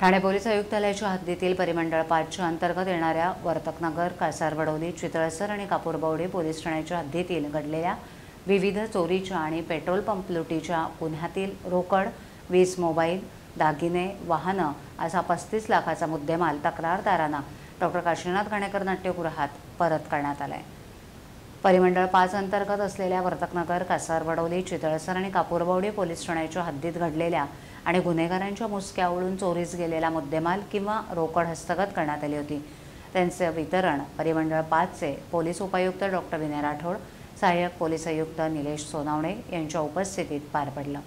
Thane police आयुक्तालयाच्या हद्दीतील परिमंडळ पाचच्या अंतर्गत येणाऱ्या वर्तकनगर कासारवडोली चितळसर आणि कापूरबावडी पोलीस ठाण्याच्या हद्दीतील घडलेल्या विविध चोरीच्या आणि पेट्रोल पंप लुटीच्या गुन्ह्यातील रोकड वीज मोबाईल दागिने वाहनं असा पस्तीस लाखाचा मुद्देमाल तक्रारदारांना डॉक्टर काशीनाथ घाणेकर नाट्यगृहात परत करण्यात आला आहे परिमंडळ पाच अंतर्गत असलेल्या वर्तकनगर कासारवडोली चितळसर आणि कापूरबावडी पोलीस ठाण्याच्या हद्दीत घडलेल्या आणि गुन्हेगारांच्या मुसक्या चोरीस गेलेला मुद्देमाल किंवा रोकड हस्तगत करण्यात आली होती त्यांचे वितरण परिमंडळ पाचचे पोलीस उपायुक्त डॉक्टर विनय राठोड सहाय्यक पोलीस आयुक्त निलेश सोनावणे यांच्या उपस्थितीत पार पडलं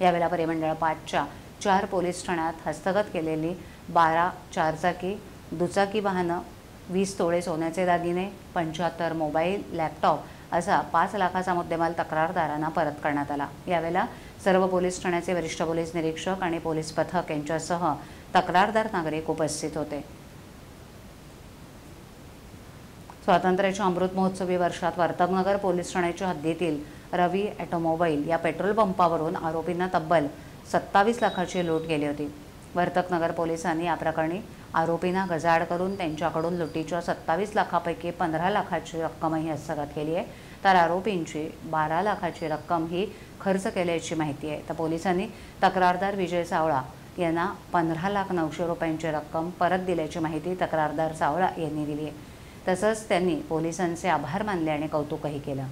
यावेळेला परिमंडळ पाचच्या चार पोलीस ठाण्यात हस्तगत केलेली बारा चारचाकी दुचाकी वाहनं वीस तोळे सोन्याचे दागिने पंच्याहत्तर मोबाईल लॅपटॉप असा पाच लाखाचा मुद्देमाल तक्रारदारांना परत करण्यात आला यावेळेला सर्व पोलीस ठाण्याचे वरिष्ठ पोलीस निरीक्षक आणि पोलीस पथक यांच्यासह तक्रारदार नागरिक उपस्थित होते स्वातंत्र्याच्या अमृत महोत्सवी वर्षात वर्तकनगर पोलीस ठाण्याच्या हद्दीतील रवी ॲटोमोबाईल या पेट्रोल पंपावरून आरोपींना तब्बल सत्तावीस लाखाची लूट गेली होती वर्तकनगर पोलिसांनी या प्रकरणी आरोपींना गजाड करून त्यांच्याकडून लुटीच्या सत्तावीस लाखापैकी पंधरा लाखाची रक्कमही हस्तगत केली आहे तर आरोपींची बारा लाखाची रक्कम ही खर्च केल्याची माहिती आहे तर पोलिसांनी तक्रारदार विजय सावळा यांना पंधरा लाख नऊशे रुपयांची रक्कम परत दिल्याची माहिती तक्रारदार सावळा यांनी दिली आहे तसंच त्यांनी पोलिसांचे आभार मानले आणि कौतुकही केलं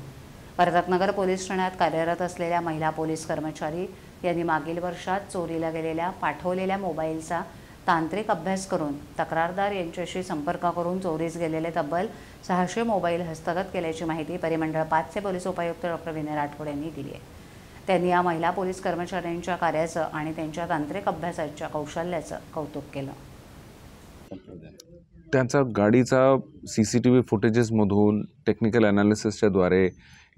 प्रतापनगर पोलीस ठाण्यात कार्यरत असलेल्या महिला पोलीस कर्मचारी यांनी मागील वर्षात चोरीला गेलेल्या पाठवलेल्या मोबाईलचा तांत्रिक अभ्यास करून तक्रारदार यांच्याशी संपर्क करून चोरीस गेलेले तब्बल सहाशे मोबाईल हस्तगत केल्याची माहिती परिमंडळ पाचचे पोलीस उपायुक्त डॉक्टर विनय राठोड यांनी दिली आहे त्यांनी या महिला पोलीस कर्मचाऱ्यांच्या कार्याचं आणि त्यांच्या तांत्रिक अभ्यासाच्या कौशल्याचं कौतुक केलं त्यांचा गाडीचा सी सी टी व्ही फुटेजेसमधून टेक्निकल ॲनालिसिसच्याद्वारे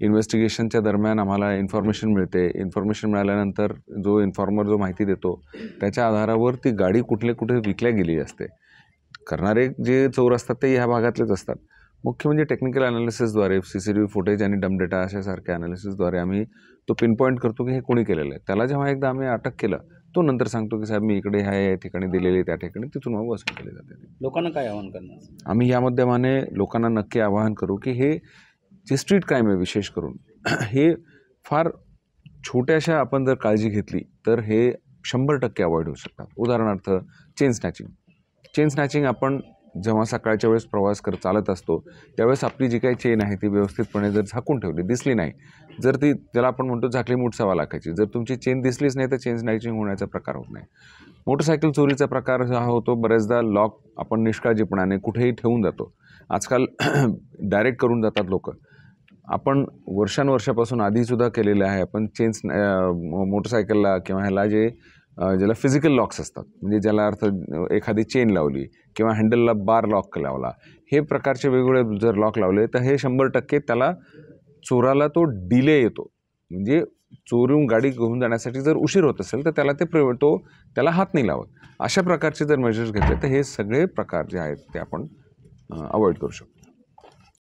इन्व्हेस्टिगेशनच्या दरम्यान आम्हाला इन्फॉर्मेशन मिळते इन्फॉर्मेशन मिळाल्यानंतर जो इन्फॉर्मर जो माहिती देतो त्याच्या आधारावर ती गाडी कुठले कुठे विकल्या गेली असते करणारे जे चोर असतात ते ह्या भागातलेच असतात मुख्य म्हणजे टेक्निकल अनालिसिसद्वारे C C T V footage आणि डम डेटा अशा सारख्या ॲनालिसिसद्वारे आम्ही तो पिनपॉईंट करतो की हे कोणी केलेलं आहे त्याला जेव्हा एकदा आम्ही अटक केलं तो नंतर सांगतो की साहेब मी इकडे ह्या या ठिकाणी दिलेले त्या ठिकाणी तिथून मग वसूल केली जाते लोकांना काय आवाहन करणार आम्ही या माध्यमाने लोकांना नक्की आवाहन करू की हे जे स्ट्रीट क्राईम आहे विशेष करून हे फार छोट्याशा आपण जर काळजी घेतली तर हे शंभर टक्के अवॉइड होऊ शकतात उदाहरणार्थ चेन स्नॅचिंग चेन स्नॅचिंग आपण जेव्हा सकाळच्या वेळेस प्रवास कर चालत असतो त्यावेळेस आपली जी काही चेन आहे ती व्यवस्थितपणे जर झाकून ठेवली दिसली नाही जर ती ज्याला आपण म्हणतो झाकली मुठसावा लाखायची जर तुमची चेन दिसलीच नाही तर चेन स्नॅचिंग होण्याचा प्रकार होत नाही मोटरसायकल चोरीचा प्रकार हा होतो बऱ्याचदा लॉक आपण निष्काळजीपणाने कुठेही ठेवून जातो आजकाल डायरेक्ट करून जातात लोकं आपण वर्षानुवर्षापासून आधीसुद्धा केलेलं आहे आपण चेन्स मोटरसायकलला किंवा ह्याला जे ज्याला फिजिकल लॉक्स असतात म्हणजे ज्याला अर्थ एखादी चेन लावली किंवा हँडलला बार लॉक लावला हे प्रकारचे वेगवेगळे जर लॉक लावले तर हे शंभर टक्के त्याला चोराला तो डिले येतो म्हणजे चोरून गाडी घेऊन जाण्यासाठी जर उशीर होत असेल तर त्याला ते प्र तो त्याला हात नाही लावत अशा प्रकारचे जर मेजर्स घेतले तर हे सगळे प्रकार जे आहेत ते आपण अवॉइड करू शकतो